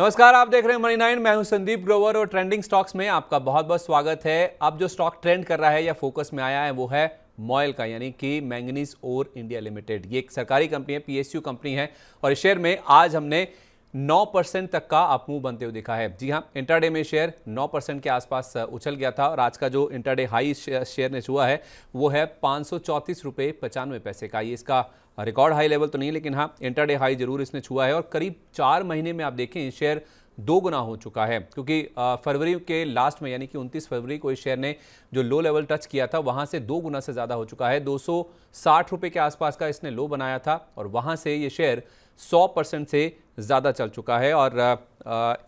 नमस्कार आप देख रहे हैं मनी नाइन मैं हूं संदीप ग्रोवर और ट्रेंडिंग स्टॉक्स में आपका बहुत बहुत स्वागत है अब जो स्टॉक ट्रेंड कर रहा है या फोकस में आया है वो है मॉयल का यानी कि मैंगनीज ओर इंडिया लिमिटेड ये एक सरकारी कंपनी है पीएसयू कंपनी है और इस शेयर में आज हमने 9 परसेंट तक का अपमूव बनते हुए दिखा है जी हाँ इंटरडे में शेयर 9 परसेंट के आसपास उछल गया था और आज का जो इंटरडे हाई शेयर ने छुआ है वो है पाँच सौ पचानवे पैसे का ये इसका रिकॉर्ड हाई लेवल तो नहीं लेकिन हाँ इंटरडे हाई जरूर इसने छुआ है और करीब चार महीने में आप देखें शेयर दो गुना हो चुका है क्योंकि फरवरी के लास्ट में यानी कि 29 फरवरी को इस शेयर ने जो लो लेवल टच किया था वहाँ से दो गुना से ज़्यादा हो चुका है दो रुपए के आसपास का इसने लो बनाया था और वहाँ से ये शेयर 100 परसेंट से ज़्यादा चल चुका है और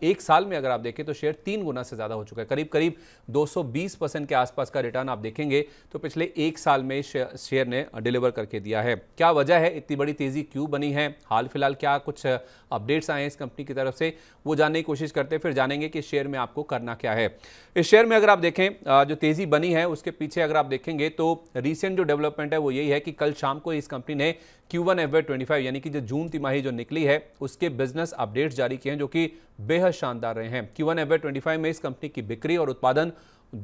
एक साल में अगर आप देखें तो शेयर तीन गुना से ज़्यादा हो चुका है करीब करीब 220 परसेंट के आसपास का रिटर्न आप देखेंगे तो पिछले एक साल में शेयर ने डिलीवर करके दिया है क्या वजह है इतनी बड़ी तेज़ी क्यों बनी है हाल फिलहाल क्या कुछ अपडेट्स आए हैं इस कंपनी की तरफ से वो जानने की कोशिश करते हैं फिर जानेंगे कि शेयर में आपको करना क्या है इस शेयर में अगर आप देखें जो तेज़ी बनी है उसके पीछे अगर आप देखेंगे तो रिसेंट जो डेवलपमेंट है वो यही है कि कल शाम को इस कंपनी ने क्यू वन एफ यानी कि जो जून तिमाही जो निकली है उसके बिजनेस अपडेट्स जारी किए हैं जो कि बेहद शानदार रहे हैं क्यू वन एवर ट्वेंटी में इस कंपनी की बिक्री और उत्पादन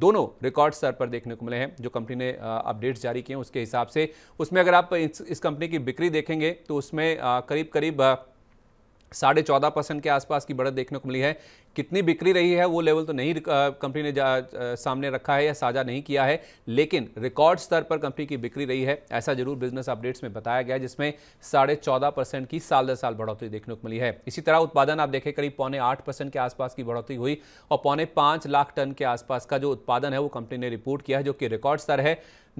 दोनों रिकॉर्ड स्तर पर देखने को मिले हैं जो कंपनी ने अपडेट्स जारी किए हैं उसके हिसाब से उसमें अगर आप इस कंपनी की बिक्री देखेंगे तो उसमें करीब करीब साढ़े चौदह परसेंट के आसपास की बढ़त देखने को मिली है कितनी बिक्री रही है वो लेवल तो नहीं कंपनी ने आ, सामने रखा है या साझा नहीं किया है लेकिन रिकॉर्ड स्तर पर कंपनी की बिक्री रही है ऐसा जरूर बिजनेस अपडेट्स में बताया गया जिसमें साढ़े चौदह परसेंट की साल दर साल बढ़ोतरी देखने को मिली है इसी तरह उत्पादन आप देखें करीब पौने आठ परसेंट के आसपास की बढ़ोतरी हुई और पौने पाँच लाख टन के आसपास का जो उत्पादन है वो कंपनी ने रिपोर्ट किया है जो कि रिकॉर्ड स्तर है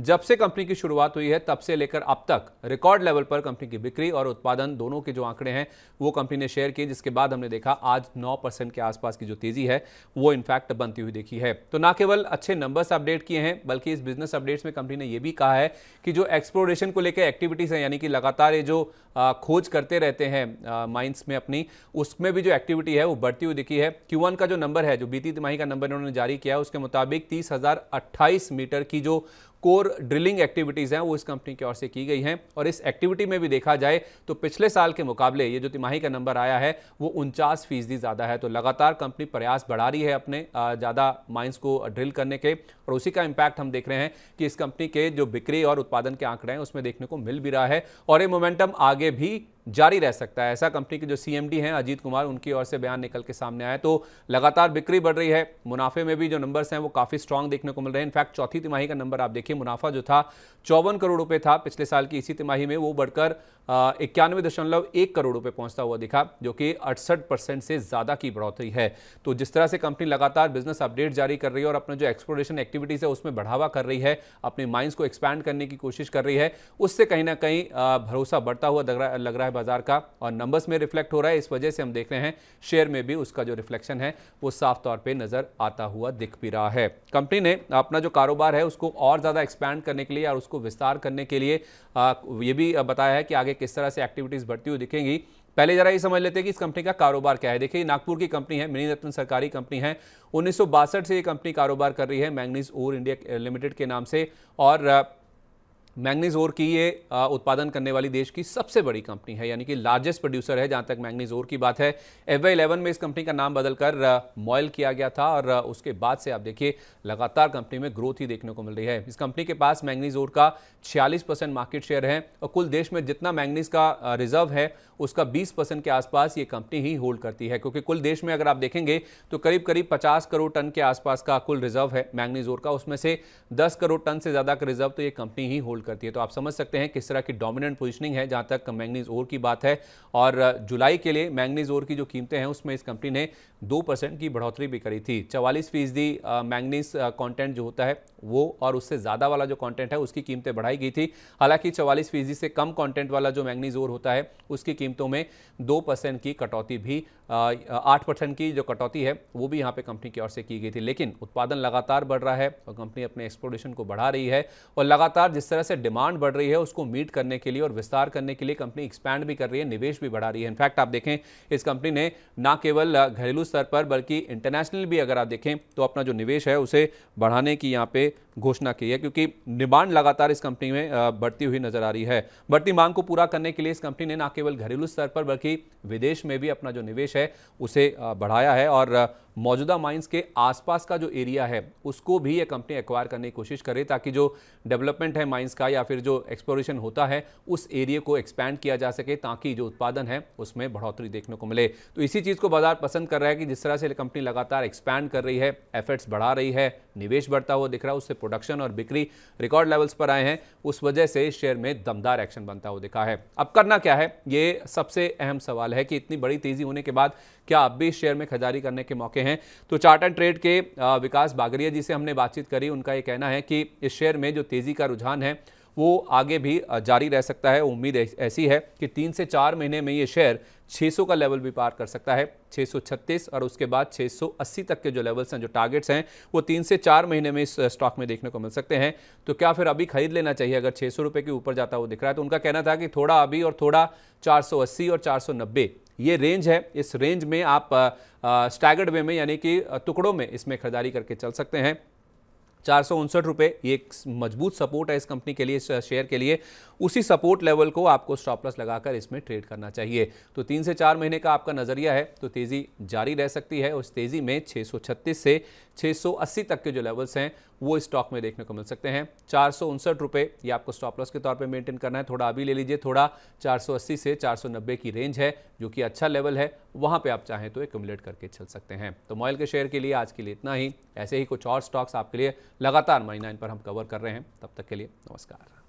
जब से कंपनी की शुरुआत हुई है तब से लेकर अब तक रिकॉर्ड लेवल पर कंपनी की बिक्री और उत्पादन दोनों के जो आंकड़े हैं वो कंपनी ने शेयर किए जिसके बाद हमने देखा आज नौ परसेंट के आसपास आसपास की जो तेज़ी है वो इनफैक्ट बनती हुई देखी है तो ना केवल अच्छे नंबर्स अपडेट किए हैं बल्कि इस बिजनेस अपडेट्स में कंपनी ने यह भी कहा है कि जो एक्सप्लोरेशन को लेकर एक्टिविटीज़ हैं यानी कि लगातार ये जो खोज करते रहते हैं माइंस में अपनी उसमें भी जो एक्टिविटी है वो बढ़ती हुई दिखी है क्यू का जो नंबर है जो बीती तिमाही का नंबर इन्होंने जारी किया है उसके मुताबिक तीस मीटर की जो कोर ड्रिलिंग एक्टिविटीज़ हैं वो इस कंपनी की ओर से की गई हैं और इस एक्टिविटी में भी देखा जाए तो पिछले साल के मुकाबले ये जो तिमाही का नंबर आया है वो उनचास फीसदी ज़्यादा है तो लगातार कंपनी प्रयास बढ़ा रही है अपने ज़्यादा माइंस को ड्रिल करने के और उसी का इम्पैक्ट हम देख रहे हैं कि इस कंपनी के जो बिक्री और उत्पादन के आंकड़े हैं उसमें देखने को मिल भी रहा है और ये मोमेंटम आगे भी जारी रह सकता है ऐसा कंपनी के जो सीएमडी हैं अजीत कुमार उनकी ओर से बयान निकल के सामने आया तो लगातार बिक्री बढ़ रही है मुनाफे में भी जो नंबर्स हैं वो काफ़ी स्ट्रांग देखने को मिल रहे हैं इनफैक्ट चौथी तिमाही का नंबर आप देखिए मुनाफा जो था चौवन करोड़ रुपये था पिछले साल की इसी तिमाही में वो बढ़कर इक्यानवे दशमलव एक करोड़ रुपए पहुंचता हुआ दिखा जो कि अड़सठ परसेंट से ज़्यादा की बढ़ोतरी है तो जिस तरह से कंपनी लगातार बिजनेस अपडेट जारी कर रही है और अपना जो एक्सप्लोरेशन एक्टिविटीज़ है उसमें बढ़ावा कर रही है अपने माइंस को एक्सपैंड करने की कोशिश कर रही है उससे कहीं ना कहीं भरोसा बढ़ता हुआ लग रहा है बाजार का और नंबर्स में रिफ्लेक्ट हो रहा है इस वजह से हम देख रहे हैं शेयर में भी उसका जो रिफ्लेक्शन है वो साफ तौर पर नज़र आता हुआ दिख भी रहा है कंपनी ने अपना जो कारोबार है उसको और ज़्यादा एक्सपैंड करने के लिए और उसको विस्तार करने के लिए ये भी बताया है कि आगे आगे किस तरह से एक्टिविटीज़ बढ़ती हुई दिखेंगी पहले जरा ये समझ लेते हैं कि इस कंपनी का कारोबार क्या है देखिए नागपुर की कंपनी है मिनी रत्न सरकारी कंपनी है उन्नीस से ये कंपनी कारोबार कर रही है मैंगनीज ओर इंडिया लिमिटेड के नाम से और मैंगनीज ओर की ये उत्पादन करने वाली देश की सबसे बड़ी कंपनी है यानी कि लार्जेस्ट प्रोड्यूसर है जहाँ तक मैंगनीज ओर की बात है एफ इलेवन में इस कंपनी का नाम बदलकर मॉयल किया गया था और उसके बाद से आप देखिए लगातार कंपनी में ग्रोथ ही देखने को मिल रही है इस कंपनी के पास मैंगनीज ओर का छियालीस मार्केट शेयर है और कुल देश में जितना मैंगनीज का रिजर्व है उसका बीस के आसपास ये कंपनी ही होल्ड करती है क्योंकि कुल देश में अगर आप देखेंगे तो करीब करीब पचास करोड़ टन के आसपास का कुल रिजर्व है मैंगनीज ओर का उसमें से दस करोड़ टन से ज़्यादा का रिजर्व तो ये कंपनी ही होल्ड करती है तो आप समझ सकते हैं किस तरह की डोमिनेंट पोजीशनिंग है जहां तक मैंगनीज ओर की बात है और जुलाई के लिए मैंगनीज ओर की जो कीमतें हैं उसमें इस कंपनी ने दो परसेंट की बढ़ोतरी भी करी थी चवालीस फीसदी मैंगनीज कॉन्टेंट जो होता है वो और उससे ज़्यादा वाला जो कॉन्टेंट है उसकी कीमतें बढ़ाई गई थी हालांकि चवालीस फीसदी से कम कॉन्टेंट वाला जो मैंगनीज ओर होता है उसकी कीमतों में दो परसेंट की कटौती भी आठ परसेंट की जो कटौती है वो भी यहाँ पे कंपनी की ओर से की गई थी लेकिन उत्पादन लगातार बढ़ रहा है और कंपनी अपने एक्सपोर्टेशन को बढ़ा रही है और लगातार जिस तरह से से डिमांड बढ़ रही है उसको मीट करने के लिए और विस्तार करने के लिए कंपनी एक्सपैंड भी कर रही है निवेश भी बढ़ा रही है इनफैक्ट आप देखें इस कंपनी ने ना केवल घरेलू स्तर पर बल्कि इंटरनेशनल भी अगर आप देखें तो अपना जो निवेश है उसे बढ़ाने की यहाँ पे घोषणा की है क्योंकि डिमांड लगातार इस कंपनी में बढ़ती हुई नजर आ रही है बढ़ती मांग को पूरा करने के लिए इस कंपनी ने न केवल घरेलू स्तर पर बल्कि विदेश में भी अपना जो निवेश है उसे बढ़ाया है और मौजूदा माइंस के आसपास का जो एरिया है उसको भी ये कंपनी एक्वायर करने की कोशिश करे ताकि जो डेवलपमेंट है माइंस का या फिर जो एक्सप्लोरेशन होता है उस एरिया को एक्सपैंड किया जा सके ताकि जो उत्पादन है उसमें बढ़ोतरी देखने को मिले तो इसी चीज़ को बाजार पसंद कर रहा है कि जिस तरह से कंपनी लगातार एक्सपैंड कर रही है एफर्ट्स बढ़ा रही है निवेश बढ़ता हुआ दिख रहा है उससे प्रोडक्शन और बिक्री रिकॉर्ड लेवल्स पर आए हैं उस वजह से शेयर में दमदार एक्शन बनता हुआ दिखा है अब करना क्या है ये सबसे अहम सवाल है कि इतनी बड़ी तेजी होने के बाद क्या अब भी शेयर में खजारी करने के मौके हैं तो चार्ट एंड ट्रेड के विकास बागरिया जी से हमने बातचीत करी उनका ये कहना है कि इस शेयर में जो तेजी का रुझान है वो आगे भी जारी रह सकता है उम्मीद ऐसी है कि तीन से चार महीने में ये शेयर 600 का लेवल भी पार कर सकता है 636 और उसके बाद 680 तक के जो लेवल्स हैं जो टारगेट्स हैं वो तीन से चार महीने में इस स्टॉक में देखने को मिल सकते हैं तो क्या फिर अभी खरीद लेना चाहिए अगर छः सौ के ऊपर जाता हुआ दिख रहा है तो उनका कहना था कि थोड़ा अभी और थोड़ा चार और चार ये रेंज है इस रेंज में आप स्टैगर्ड वे में यानी कि टुकड़ों में इसमें खरीदारी करके चल सकते हैं चार सौ उनसठ रुपये ये एक मजबूत सपोर्ट है इस कंपनी के लिए इस शेयर के लिए उसी सपोर्ट लेवल को आपको स्टॉप लॉस लगाकर इसमें ट्रेड करना चाहिए तो तीन से चार महीने का आपका नज़रिया है तो तेज़ी जारी रह सकती है उस तेज़ी में 636 से 680 तक के जो लेवल्स हैं वो स्टॉक में देखने को मिल सकते हैं चार सौ ये आपको स्टॉप लॉस के तौर पे मेंटेन करना है थोड़ा अभी ले लीजिए थोड़ा 480 से 490 की रेंज है जो कि अच्छा लेवल है वहाँ पे आप चाहें तो एकमुलेट करके चल सकते हैं तो मोबाइल के शेयर के लिए आज के लिए इतना ही ऐसे ही कुछ और स्टॉक्स आपके लिए लगातार नाइन पर हम कवर कर रहे हैं तब तक के लिए नमस्कार